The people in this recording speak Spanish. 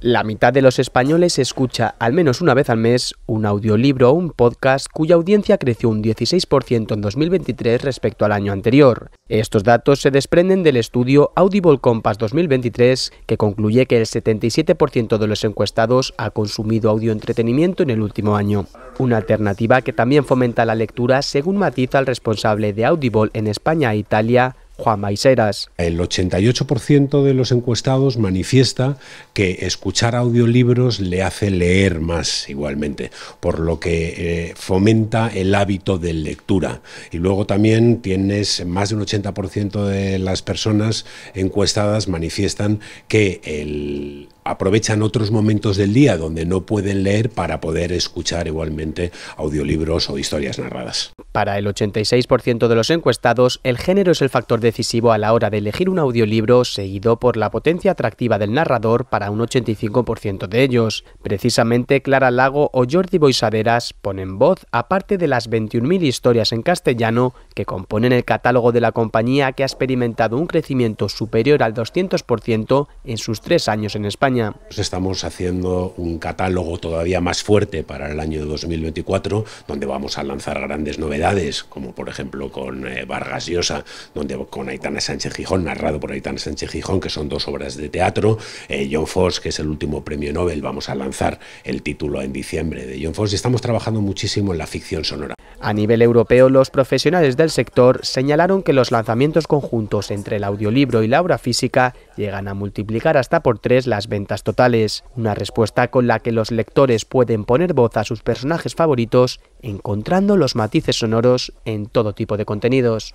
La mitad de los españoles escucha al menos una vez al mes un audiolibro o un podcast cuya audiencia creció un 16% en 2023 respecto al año anterior. Estos datos se desprenden del estudio Audible Compass 2023 que concluye que el 77% de los encuestados ha consumido audioentretenimiento en el último año. Una alternativa que también fomenta la lectura según matiza el responsable de Audible en España e Italia, Juan El 88% de los encuestados manifiesta que escuchar audiolibros le hace leer más igualmente, por lo que eh, fomenta el hábito de lectura. Y luego también tienes más de un 80% de las personas encuestadas manifiestan que el aprovechan otros momentos del día donde no pueden leer para poder escuchar igualmente audiolibros o historias narradas. Para el 86% de los encuestados, el género es el factor decisivo a la hora de elegir un audiolibro, seguido por la potencia atractiva del narrador para un 85% de ellos. Precisamente Clara Lago o Jordi Boisaderas ponen voz a parte de las 21.000 historias en castellano que componen el catálogo de la compañía que ha experimentado un crecimiento superior al 200% en sus tres años en España. Pues estamos haciendo un catálogo todavía más fuerte para el año 2024, donde vamos a lanzar grandes novedades, como por ejemplo con eh, Vargas Llosa, donde con Aitana Sánchez Gijón, narrado por Aitana Sánchez Gijón, que son dos obras de teatro. Eh, John Foss, que es el último premio Nobel, vamos a lanzar el título en diciembre de John Foss y estamos trabajando muchísimo en la ficción sonora. A nivel europeo, los profesionales del sector señalaron que los lanzamientos conjuntos entre el audiolibro y la obra física llegan a multiplicar hasta por tres las ventas totales, una respuesta con la que los lectores pueden poner voz a sus personajes favoritos, encontrando los matices sonoros en todo tipo de contenidos.